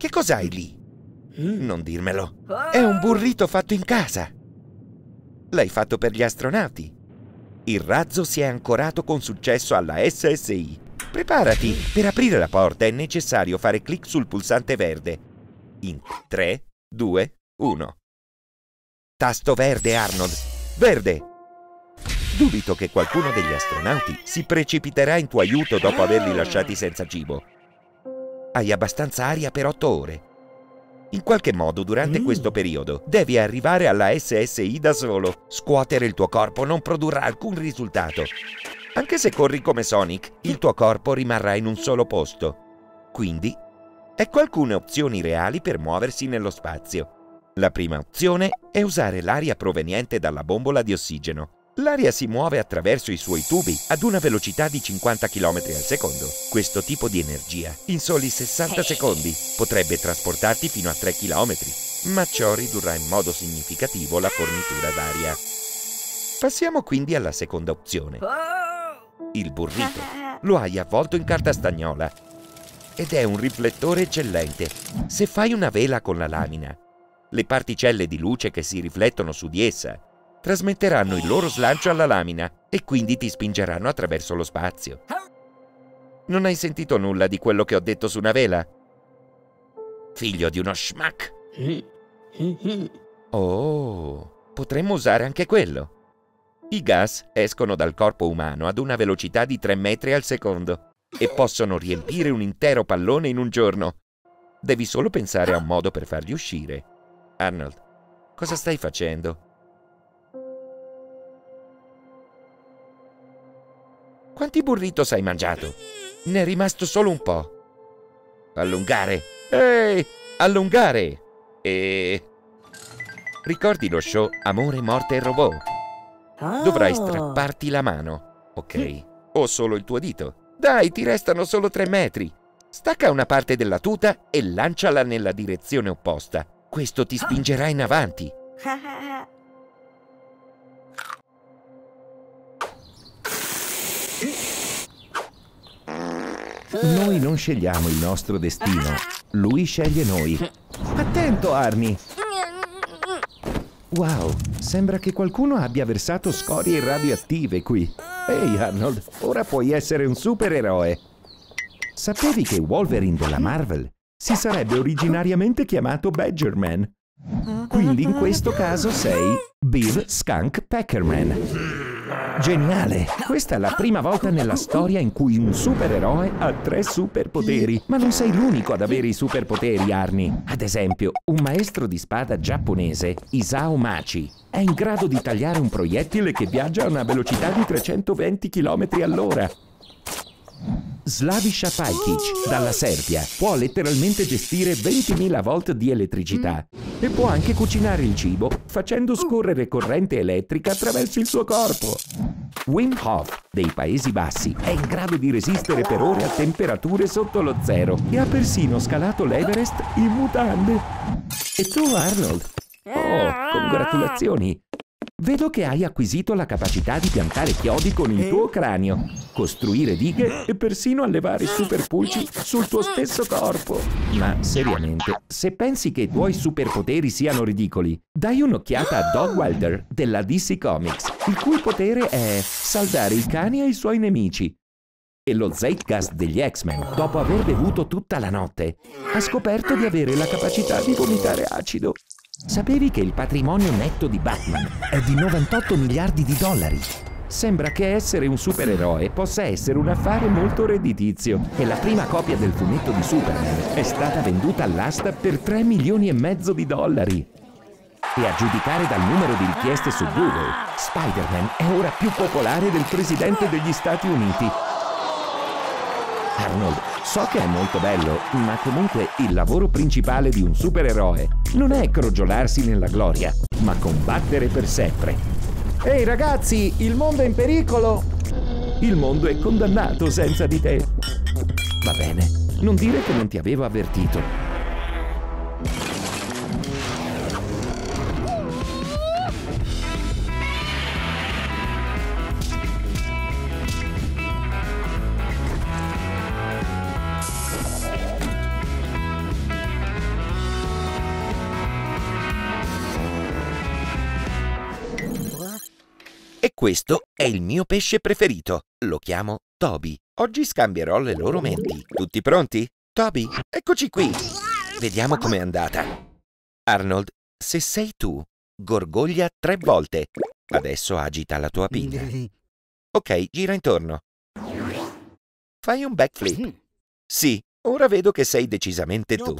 Che cos'hai lì? Mm. Non dirmelo. Ah. È un burrito fatto in casa. L'hai fatto per gli astronauti. Il razzo si è ancorato con successo alla SSI. Preparati! Per aprire la porta è necessario fare clic sul pulsante verde. In 3, 2, 1. Tasto verde, Arnold. Verde! Dubito che qualcuno degli astronauti si precipiterà in tuo aiuto dopo averli lasciati senza cibo. Hai abbastanza aria per 8 ore. In qualche modo, durante mm. questo periodo, devi arrivare alla SSI da solo. Scuotere il tuo corpo non produrrà alcun risultato. Anche se corri come Sonic, il tuo corpo rimarrà in un solo posto. Quindi, ecco alcune opzioni reali per muoversi nello spazio. La prima opzione è usare l'aria proveniente dalla bombola di ossigeno. L'aria si muove attraverso i suoi tubi ad una velocità di 50 km al secondo. Questo tipo di energia, in soli 60 secondi, potrebbe trasportarti fino a 3 km, ma ciò ridurrà in modo significativo la fornitura d'aria. Passiamo quindi alla seconda opzione. Oh! Il burrito. Lo hai avvolto in carta stagnola ed è un riflettore eccellente. Se fai una vela con la lamina, le particelle di luce che si riflettono su di essa trasmetteranno il loro slancio alla lamina e quindi ti spingeranno attraverso lo spazio. Non hai sentito nulla di quello che ho detto su una vela? Figlio di uno schmack! Oh, potremmo usare anche quello. I gas escono dal corpo umano ad una velocità di 3 metri al secondo e possono riempire un intero pallone in un giorno. Devi solo pensare a un modo per farli uscire. Arnold, cosa stai facendo? Quanti burritos hai mangiato? Ne è rimasto solo un po'. Allungare. Ehi, allungare. E... Ricordi lo show Amore, Morte e Robot? Dovrai ah. strapparti la mano, ok? O solo il tuo dito. Dai, ti restano solo tre metri. Stacca una parte della tuta e lanciala nella direzione opposta. Questo ti ah. spingerà in avanti. Noi non scegliamo il nostro destino, lui sceglie noi. Attento, Arnie! Wow, sembra che qualcuno abbia versato scorie radioattive qui. Ehi hey Arnold, ora puoi essere un supereroe. Sapevi che Wolverine della Marvel si sarebbe originariamente chiamato Badgerman? Quindi in questo caso sei Bill Skunk Packerman. Geniale! Questa è la prima volta nella storia in cui un supereroe ha tre superpoteri. Ma non sei l'unico ad avere i superpoteri, Arni. Ad esempio, un maestro di spada giapponese, Isao Machi, è in grado di tagliare un proiettile che viaggia a una velocità di 320 km all'ora. Slavisha Pajkic dalla Serbia può letteralmente gestire 20.000 volt di elettricità e può anche cucinare il cibo facendo scorrere corrente elettrica attraverso il suo corpo. Wim Hof dei Paesi Bassi è in grado di resistere per ore a temperature sotto lo zero e ha persino scalato l'Everest in mutande. E tu Arnold? Oh, congratulazioni! Vedo che hai acquisito la capacità di piantare chiodi con il tuo eh? cranio, costruire dighe eh? e persino allevare eh? superpulci sul tuo stesso corpo. Ma seriamente, se pensi che i tuoi superpoteri siano ridicoli, dai un'occhiata a Dog ah! Wilder della DC Comics, il cui potere è saldare i cani ai suoi nemici. E lo Zeitgeist degli X-Men, dopo aver bevuto tutta la notte, ha scoperto di avere la capacità di vomitare acido. Sapevi che il patrimonio netto di Batman è di 98 miliardi di dollari? Sembra che essere un supereroe possa essere un affare molto redditizio e la prima copia del fumetto di Superman è stata venduta all'asta per 3 milioni e mezzo di dollari. E a giudicare dal numero di richieste su Google, Spider-Man è ora più popolare del presidente degli Stati Uniti. Arnold So che è molto bello, ma comunque il lavoro principale di un supereroe non è crogiolarsi nella gloria, ma combattere per sempre. Ehi ragazzi, il mondo è in pericolo! Il mondo è condannato senza di te! Va bene, non dire che non ti avevo avvertito. Questo è il mio pesce preferito. Lo chiamo Toby. Oggi scambierò le loro menti. Tutti pronti? Toby, eccoci qui. Vediamo com'è andata. Arnold, se sei tu, gorgoglia tre volte. Adesso agita la tua pinna. Ok, gira intorno. Fai un backflip. Mm. Sì, ora vedo che sei decisamente tu.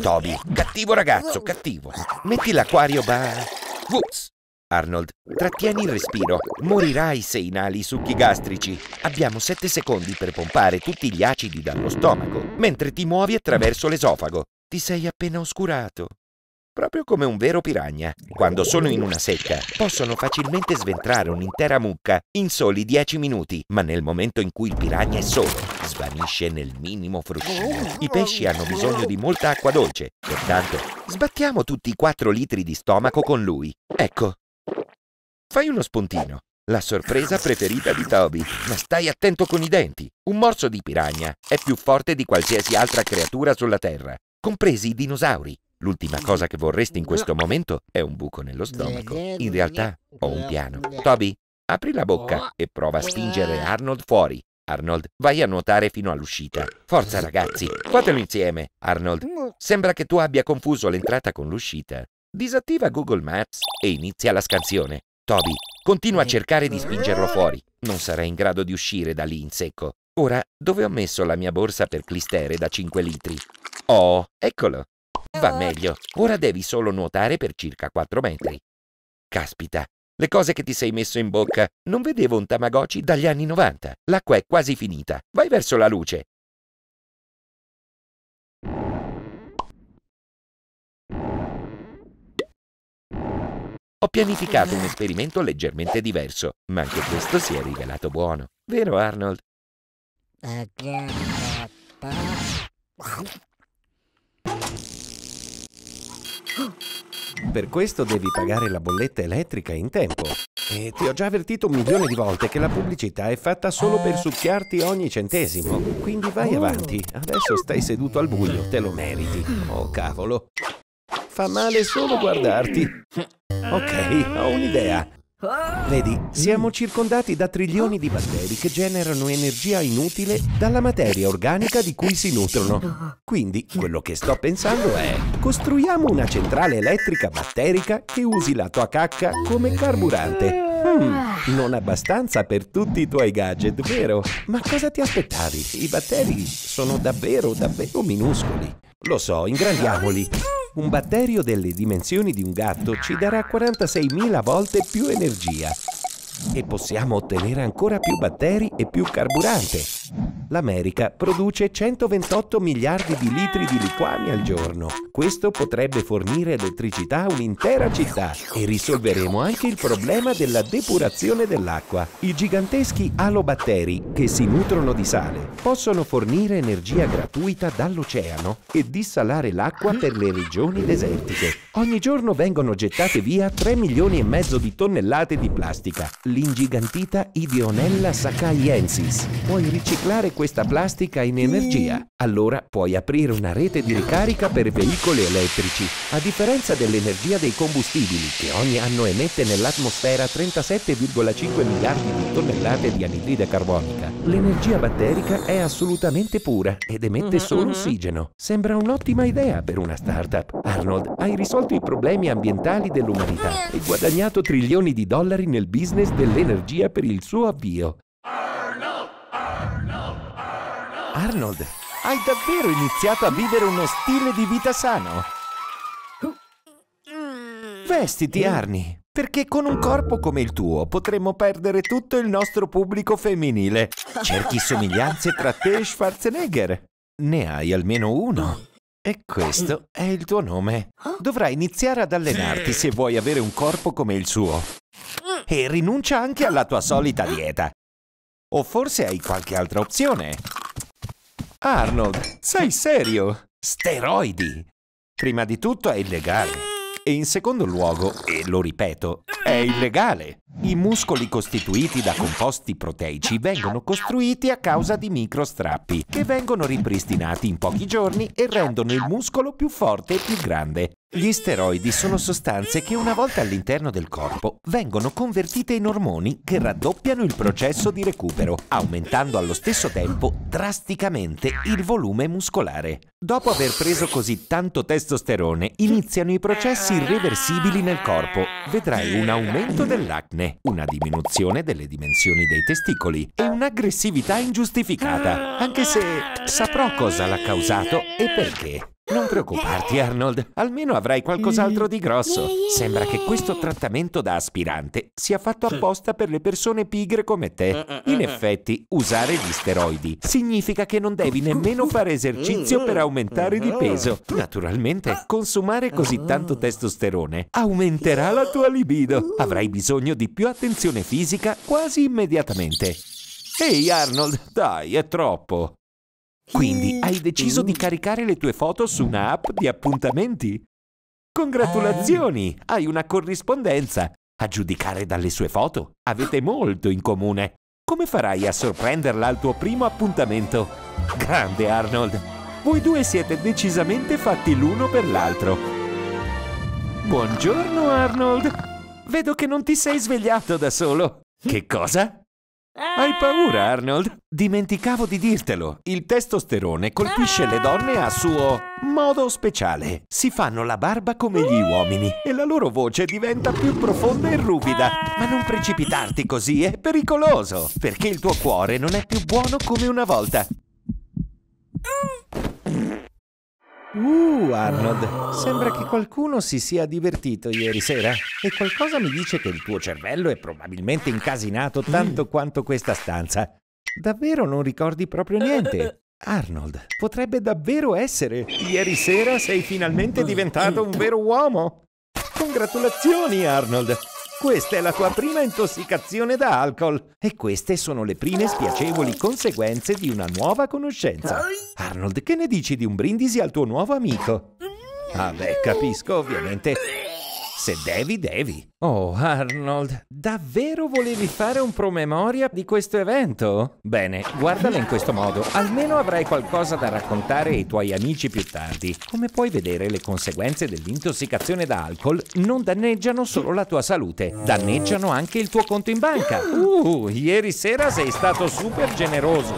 Toby, cattivo ragazzo, cattivo. Metti l'acquario ba... Whoops! Arnold, trattieni il respiro. Morirai se inali i succhi gastrici. Abbiamo 7 secondi per pompare tutti gli acidi dallo stomaco, mentre ti muovi attraverso l'esofago. Ti sei appena oscurato. Proprio come un vero piragna. Quando sono in una secca, possono facilmente sventrare un'intera mucca in soli 10 minuti, ma nel momento in cui il piragna è solo, svanisce nel minimo fruscio. I pesci hanno bisogno di molta acqua dolce, pertanto sbattiamo tutti i 4 litri di stomaco con lui. Ecco, Fai uno spuntino. La sorpresa preferita di Toby. Ma stai attento con i denti. Un morso di piragna è più forte di qualsiasi altra creatura sulla Terra, compresi i dinosauri. L'ultima cosa che vorresti in questo momento è un buco nello stomaco. In realtà ho un piano. Toby, apri la bocca e prova a spingere Arnold fuori. Arnold, vai a nuotare fino all'uscita. Forza ragazzi, fatelo insieme. Arnold, sembra che tu abbia confuso l'entrata con l'uscita. Disattiva Google Maps e inizia la scansione. Toby, continua a eh, cercare di eh. spingerlo fuori. Non sarai in grado di uscire da lì in secco. Ora, dove ho messo la mia borsa per clistere da 5 litri? Oh, eccolo. Va meglio. Ora devi solo nuotare per circa 4 metri. Caspita, le cose che ti sei messo in bocca. Non vedevo un Tamagotchi dagli anni 90. L'acqua è quasi finita. Vai verso la luce. Ho pianificato un esperimento leggermente diverso, ma anche questo si è rivelato buono. Vero, Arnold? Per questo devi pagare la bolletta elettrica in tempo. E ti ho già avvertito un milione di volte che la pubblicità è fatta solo per succhiarti ogni centesimo. Quindi vai oh. avanti. Adesso stai seduto al buio, te lo meriti. Oh cavolo. Fa male solo guardarti. Ok, ho un'idea. Vedi, siamo circondati da trilioni di batteri che generano energia inutile dalla materia organica di cui si nutrono. Quindi, quello che sto pensando è, costruiamo una centrale elettrica batterica che usi la tua cacca come carburante. Hmm, non abbastanza per tutti i tuoi gadget, vero? Ma cosa ti aspettavi? I batteri sono davvero, davvero minuscoli. Lo so, ingrandiamoli. Un batterio delle dimensioni di un gatto ci darà 46.000 volte più energia e possiamo ottenere ancora più batteri e più carburante. L'America produce 128 miliardi di litri di liquami al giorno. Questo potrebbe fornire elettricità a un'intera città e risolveremo anche il problema della depurazione dell'acqua. I giganteschi alobatteri, che si nutrono di sale, possono fornire energia gratuita dall'oceano e dissalare l'acqua per le regioni desertiche. Ogni giorno vengono gettate via 3 milioni e mezzo di tonnellate di plastica. L'ingigantita Idionella sacaiensis. Puoi riciclare riciclare questa plastica in energia. Allora puoi aprire una rete di ricarica per veicoli elettrici. A differenza dell'energia dei combustibili, che ogni anno emette nell'atmosfera 37,5 miliardi di tonnellate di anidride carbonica, l'energia batterica è assolutamente pura ed emette mm-hmm, solo mm-hmm. ossigeno. Sembra un'ottima idea per una startup. Arnold, hai risolto i problemi ambientali dell'umanità e guadagnato trilioni di dollari nel business dell'energia per il suo avvio. Arnold, hai davvero iniziato a vivere uno stile di vita sano. Vestiti, Arnie, perché con un corpo come il tuo potremmo perdere tutto il nostro pubblico femminile. Cerchi somiglianze tra te e Schwarzenegger. Ne hai almeno uno. E questo è il tuo nome. Dovrai iniziare ad allenarti se vuoi avere un corpo come il suo. E rinuncia anche alla tua solita dieta. O forse hai qualche altra opzione. Arnold, sei serio? Steroidi! Prima di tutto è illegale. E in secondo luogo, e lo ripeto, è illegale. I muscoli costituiti da composti proteici vengono costruiti a causa di microstrappi, che vengono ripristinati in pochi giorni e rendono il muscolo più forte e più grande. Gli steroidi sono sostanze che una volta all'interno del corpo vengono convertite in ormoni che raddoppiano il processo di recupero, aumentando allo stesso tempo drasticamente il volume muscolare. Dopo aver preso così tanto testosterone, iniziano i processi irreversibili nel corpo. Vedrai un aumento dell'acne, una diminuzione delle dimensioni dei testicoli e un'aggressività ingiustificata, anche se saprò cosa l'ha causato e perché. Non preoccuparti, Arnold. Almeno avrai qualcos'altro di grosso. Sembra che questo trattamento da aspirante sia fatto apposta per le persone pigre come te. In effetti, usare gli steroidi significa che non devi nemmeno fare esercizio per aumentare di peso. Naturalmente, consumare così tanto testosterone aumenterà la tua libido. Avrai bisogno di più attenzione fisica quasi immediatamente. Ehi Arnold, dai, è troppo. Quindi hai deciso di caricare le tue foto su una app di appuntamenti? Congratulazioni, eh. hai una corrispondenza. A giudicare dalle sue foto, avete molto in comune. Come farai a sorprenderla al tuo primo appuntamento? Grande Arnold, voi due siete decisamente fatti l'uno per l'altro. Buongiorno Arnold, vedo che non ti sei svegliato da solo. Che cosa? Hai eh. paura, Arnold? Dimenticavo di dirtelo. Il testosterone colpisce le donne a suo modo speciale. Si fanno la barba come gli uomini e la loro voce diventa più profonda e ruvida. Ma non precipitarti così, è pericoloso, perché il tuo cuore non è più buono come una volta. Uh, Arnold, ah. sembra che qualcuno si sia divertito ieri sera. E qualcosa mi dice che il tuo cervello è probabilmente incasinato tanto mm. quanto questa stanza. Davvero non ricordi proprio niente? Arnold, potrebbe davvero essere. Ieri sera sei finalmente mm. diventato un vero uomo. Congratulazioni, Arnold. Questa è la tua prima intossicazione da alcol e queste sono le prime spiacevoli conseguenze di una nuova conoscenza. Arnold, che ne dici di un brindisi al tuo nuovo amico? Ah beh, capisco, ovviamente se devi, devi. Oh, Arnold, davvero volevi fare un promemoria di questo evento? Bene, guardala in questo modo. Almeno avrai qualcosa da raccontare ai tuoi amici più tardi. Come puoi vedere, le conseguenze dell'intossicazione da alcol non danneggiano solo la tua salute, danneggiano anche il tuo conto in banca. Uh, ieri sera sei stato super generoso.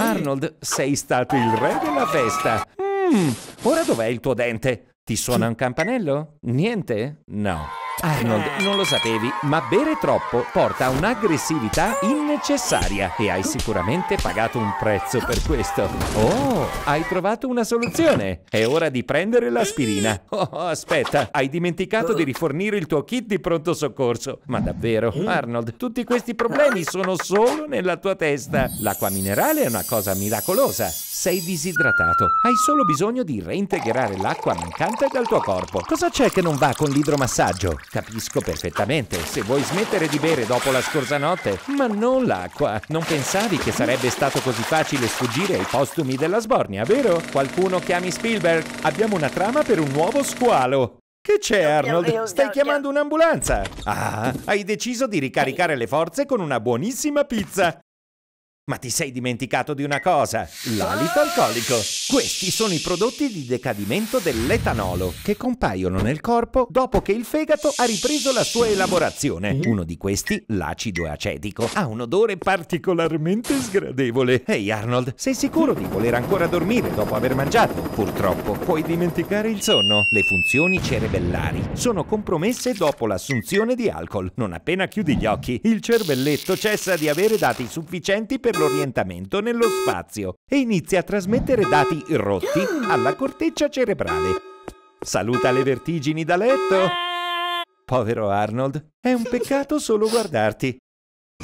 Arnold, sei stato il re della festa. Mmm, ora dov'è il tuo dente? Ti suona un campanello? Niente? No. Arnold, eh. non lo sapevi, ma bere troppo porta a un'aggressività innecessaria e hai sicuramente pagato un prezzo per questo. Oh, hai trovato una soluzione! È ora di prendere l'aspirina. Oh, aspetta, hai dimenticato di rifornire il tuo kit di pronto soccorso. Ma davvero, Arnold, tutti questi problemi sono solo nella tua testa. L'acqua minerale è una cosa miracolosa. Sei disidratato, hai solo bisogno di reintegrare l'acqua mancante dal tuo corpo. Cosa c'è che non va con l'idromassaggio? Capisco perfettamente, se vuoi smettere di bere dopo la scorsa notte, ma non l'acqua. Non pensavi che sarebbe stato così facile sfuggire ai postumi della Sbornia, vero? Qualcuno chiami Spielberg, abbiamo una trama per un nuovo squalo. Che c'è Arnold? Stai chiamando un'ambulanza? Ah, hai deciso di ricaricare le forze con una buonissima pizza. Ma ti sei dimenticato di una cosa, l'alito alcolico. Questi sono i prodotti di decadimento dell'etanolo che compaiono nel corpo dopo che il fegato ha ripreso la sua elaborazione. Eh? Uno di questi, l'acido acetico, ha un odore particolarmente sgradevole. Ehi hey Arnold, sei sicuro di voler ancora dormire dopo aver mangiato? Purtroppo puoi dimenticare il sonno. Le funzioni cerebellari sono compromesse dopo l'assunzione di alcol. Non appena chiudi gli occhi, il cervelletto cessa di avere dati sufficienti per per l'orientamento nello spazio e inizia a trasmettere dati rotti alla corteccia cerebrale. Saluta le vertigini da letto! Povero Arnold, è un peccato solo guardarti.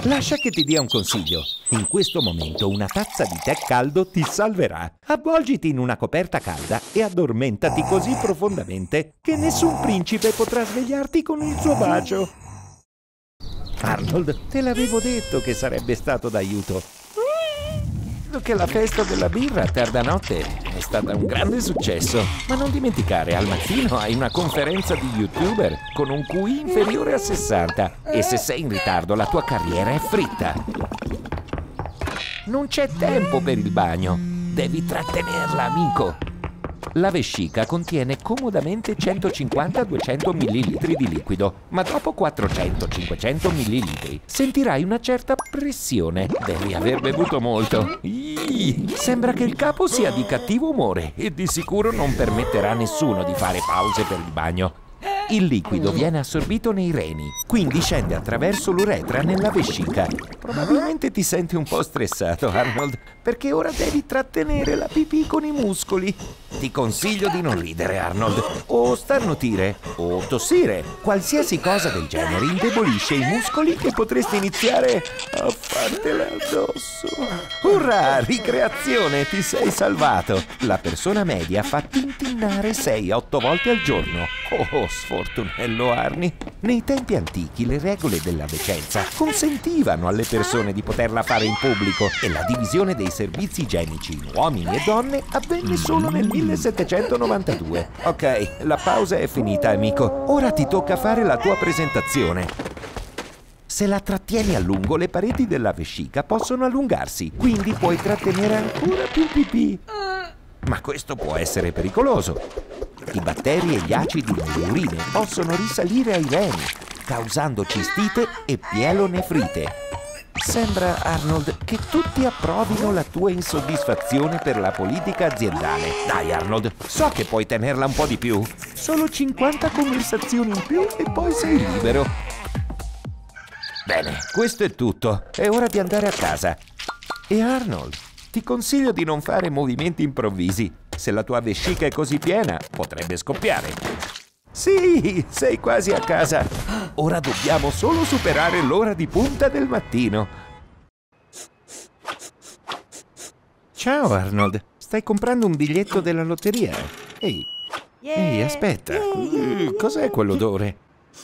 Lascia che ti dia un consiglio. In questo momento una tazza di tè caldo ti salverà. Avvolgiti in una coperta calda e addormentati così profondamente che nessun principe potrà svegliarti con il suo bacio. Arnold, te l'avevo detto che sarebbe stato d'aiuto. Credo che la festa della birra a tarda notte è stata un grande successo. Ma non dimenticare, al mattino hai una conferenza di youtuber con un QI inferiore a 60 e se sei in ritardo la tua carriera è fritta. Non c'è tempo per il bagno. Devi trattenerla, amico. La vescica contiene comodamente 150-200 ml di liquido, ma dopo 400-500 ml sentirai una certa pressione. Devi aver bevuto molto. Iii, sembra che il capo sia di cattivo umore e di sicuro non permetterà a nessuno di fare pause per il bagno. Il liquido viene assorbito nei reni, quindi scende attraverso l'uretra nella vescica. Probabilmente ti senti un po' stressato, Arnold, perché ora devi trattenere la pipì con i muscoli. Ti consiglio di non ridere, Arnold, o starnutire, o tossire. Qualsiasi cosa del genere indebolisce i muscoli e potresti iniziare a fartela addosso. Urrà, ricreazione, ti sei salvato. La persona media fa tintinnare 6-8 volte al giorno. Oh, oh sforzo Fortunello Arni. Nei tempi antichi le regole della decenza consentivano alle persone di poterla fare in pubblico e la divisione dei servizi igienici in uomini e donne avvenne solo nel 1792. Ok, la pausa è finita, amico. Ora ti tocca fare la tua presentazione. Se la trattieni a lungo, le pareti della vescica possono allungarsi, quindi puoi trattenere ancora più pipì ma questo può essere pericoloso. I batteri e gli acidi nelle urine possono risalire ai reni, causando cistite e pielonefrite. Sembra, Arnold, che tutti approvino la tua insoddisfazione per la politica aziendale. Dai, Arnold, so che puoi tenerla un po' di più. Solo 50 conversazioni in più e poi sei libero. Bene, questo è tutto. È ora di andare a casa. E Arnold, ti consiglio di non fare movimenti improvvisi. Se la tua vescica è così piena, potrebbe scoppiare. Sì, sei quasi a casa. Ora dobbiamo solo superare l'ora di punta del mattino. Ciao Arnold, stai comprando un biglietto della lotteria? Ehi, yeah. ehi, aspetta, mm, cos'è quell'odore?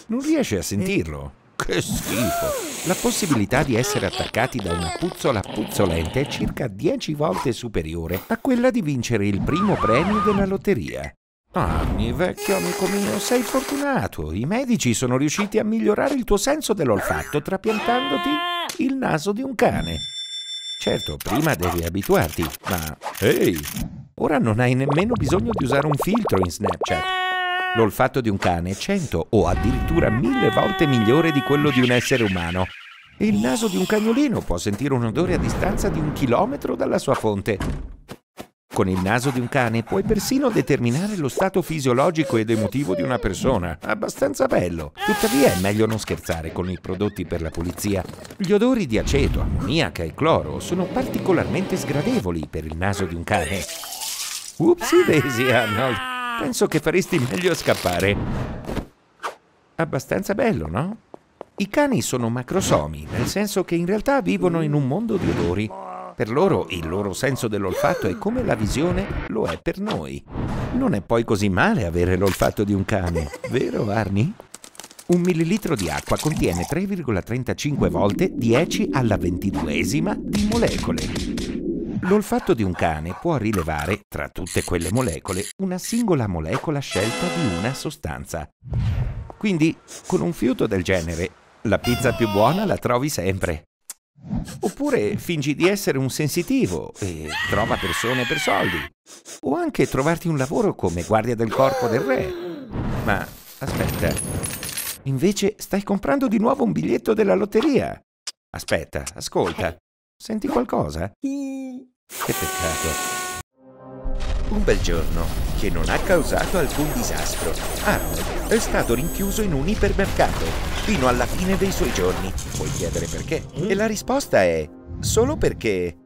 Non riesci a sentirlo? Che schifo! La possibilità di essere attaccati da una puzzola puzzolente è circa 10 volte superiore a quella di vincere il primo premio della lotteria. Anni, ah, vecchio amico mio, sei fortunato. I medici sono riusciti a migliorare il tuo senso dell'olfatto trapiantandoti il naso di un cane. Certo, prima devi abituarti, ma... Ehi! Ora non hai nemmeno bisogno di usare un filtro in Snapchat. L'olfatto di un cane è 100 o addirittura mille volte migliore di quello di un essere umano. Il naso di un cagnolino può sentire un odore a distanza di un chilometro dalla sua fonte. Con il naso di un cane puoi persino determinare lo stato fisiologico ed emotivo di una persona. Abbastanza bello. Tuttavia è meglio non scherzare con i prodotti per la pulizia. Gli odori di aceto, ammoniaca e cloro sono particolarmente sgradevoli per il naso di un cane. Upsi Daisy Arnold! Penso che faresti meglio a scappare. Abbastanza bello, no? I cani sono macrosomi, nel senso che in realtà vivono in un mondo di odori. Per loro il loro senso dell'olfatto è come la visione lo è per noi. Non è poi così male avere l'olfatto di un cane, vero Arni? Un millilitro di acqua contiene 3,35 volte 10 alla ventiduesima di molecole. L'olfatto di un cane può rilevare, tra tutte quelle molecole, una singola molecola scelta di una sostanza. Quindi, con un fiuto del genere, la pizza più buona la trovi sempre. Oppure fingi di essere un sensitivo e trova persone per soldi. O anche trovarti un lavoro come guardia del corpo del re. Ma aspetta. Invece stai comprando di nuovo un biglietto della lotteria. Aspetta, ascolta. Eh. Senti qualcosa? Che peccato. Un bel giorno, che non ha causato alcun disastro, Harold è stato rinchiuso in un ipermercato fino alla fine dei suoi giorni. Puoi chiedere perché? E la risposta è solo perché...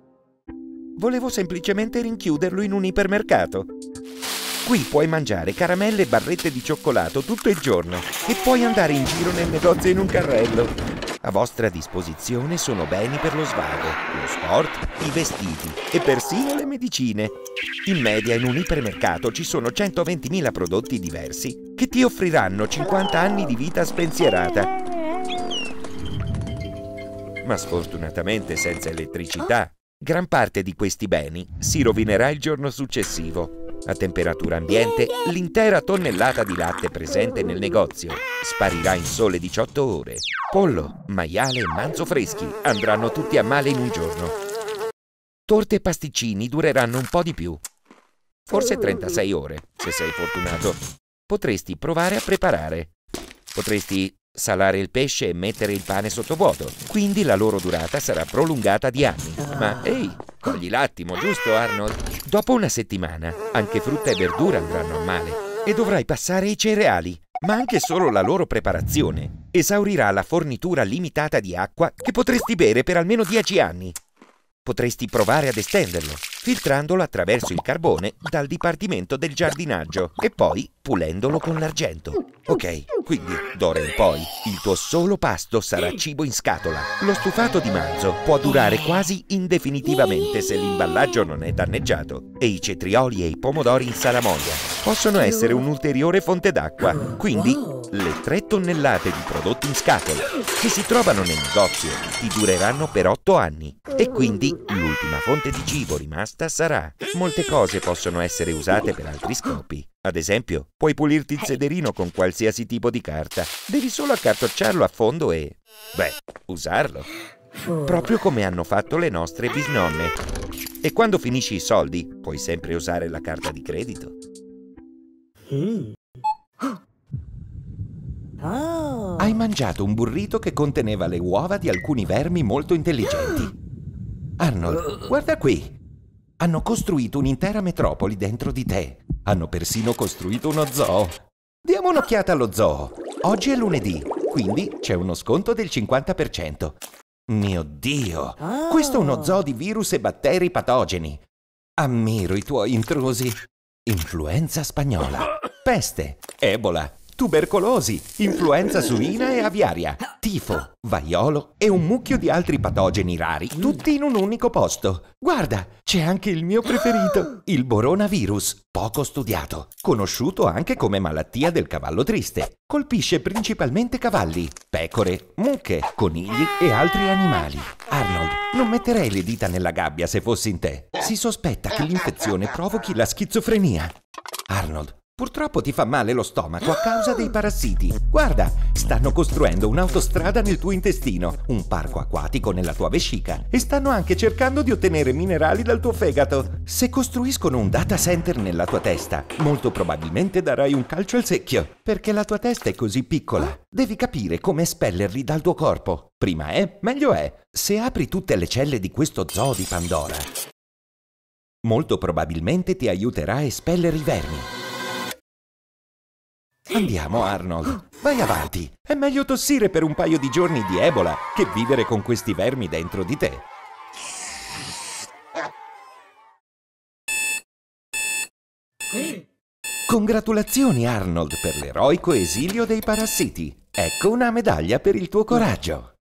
Volevo semplicemente rinchiuderlo in un ipermercato. Qui puoi mangiare caramelle e barrette di cioccolato tutto il giorno e puoi andare in giro nel negozio in un carrello. A vostra disposizione sono beni per lo svago, lo sport, i vestiti e persino le medicine. In media in un ipermercato ci sono 120.000 prodotti diversi che ti offriranno 50 anni di vita spensierata. Ma sfortunatamente senza elettricità, oh. gran parte di questi beni si rovinerà il giorno successivo a temperatura ambiente, l'intera tonnellata di latte presente nel negozio sparirà in sole 18 ore. Pollo, maiale e manzo freschi andranno tutti a male in un giorno. Torte e pasticcini dureranno un po' di più. Forse 36 ore, se sei fortunato. Potresti provare a preparare. Potresti salare il pesce e mettere il pane sotto vuoto. quindi la loro durata sarà prolungata di anni. Ma ehi, cogli l'attimo, giusto Arnold? Dopo una settimana, anche frutta e verdura andranno a male e dovrai passare i cereali, ma anche solo la loro preparazione esaurirà la fornitura limitata di acqua che potresti bere per almeno 10 anni. Potresti provare ad estenderlo, filtrandolo attraverso il carbone dal Dipartimento del Giardinaggio e poi pulendolo con l'argento. Ok, quindi d'ora in poi il tuo solo pasto sarà mm. cibo in scatola. Lo stufato di manzo può durare quasi indefinitivamente se l'imballaggio non è danneggiato e i cetrioli e i pomodori in salamoia possono essere un'ulteriore fonte d'acqua. Quindi le 3 tonnellate di prodotti in scatola che si trovano nel negozio ti dureranno per 8 anni e quindi l'ultima fonte di cibo rimasta sarà. Molte cose possono essere usate per altri scopi, ad esempio, puoi pulirti il eh. sederino con qualsiasi tipo di carta. Devi solo accartocciarlo a fondo e... beh, usarlo. Proprio come hanno fatto le nostre bisnonne. E quando finisci i soldi, puoi sempre usare la carta di credito. Mm. Ah. Hai mangiato un burrito che conteneva le uova di alcuni vermi molto intelligenti. Arnold, guarda qui! Hanno costruito un'intera metropoli dentro di te. Hanno persino costruito uno zoo. Diamo un'occhiata allo zoo. Oggi è lunedì, quindi c'è uno sconto del 50%. Mio Dio! Oh. Questo è uno zoo di virus e batteri patogeni. Ammiro i tuoi intrusi. Influenza spagnola, peste, ebola, tubercolosi, influenza suina e aviaria, tifo, vaiolo e un mucchio di altri patogeni rari, tutti in un unico posto. Guarda, c'è anche il mio preferito, il boronavirus, poco studiato, conosciuto anche come malattia del cavallo triste. Colpisce principalmente cavalli, pecore, mucche, conigli e altri animali. Arnold, non metterei le dita nella gabbia se fossi in te. Si sospetta che l'infezione provochi la schizofrenia. Arnold, Purtroppo ti fa male lo stomaco a causa dei parassiti. Guarda, stanno costruendo un'autostrada nel tuo intestino, un parco acquatico nella tua vescica e stanno anche cercando di ottenere minerali dal tuo fegato. Se costruiscono un data center nella tua testa, molto probabilmente darai un calcio al secchio, perché la tua testa è così piccola. Devi capire come espellerli dal tuo corpo. Prima è, meglio è. Se apri tutte le celle di questo zoo di Pandora, molto probabilmente ti aiuterà a espellere i vermi. Andiamo, Arnold. Vai avanti. È meglio tossire per un paio di giorni di Ebola che vivere con questi vermi dentro di te. Congratulazioni Arnold per l'eroico esilio dei parassiti. Ecco una medaglia per il tuo coraggio.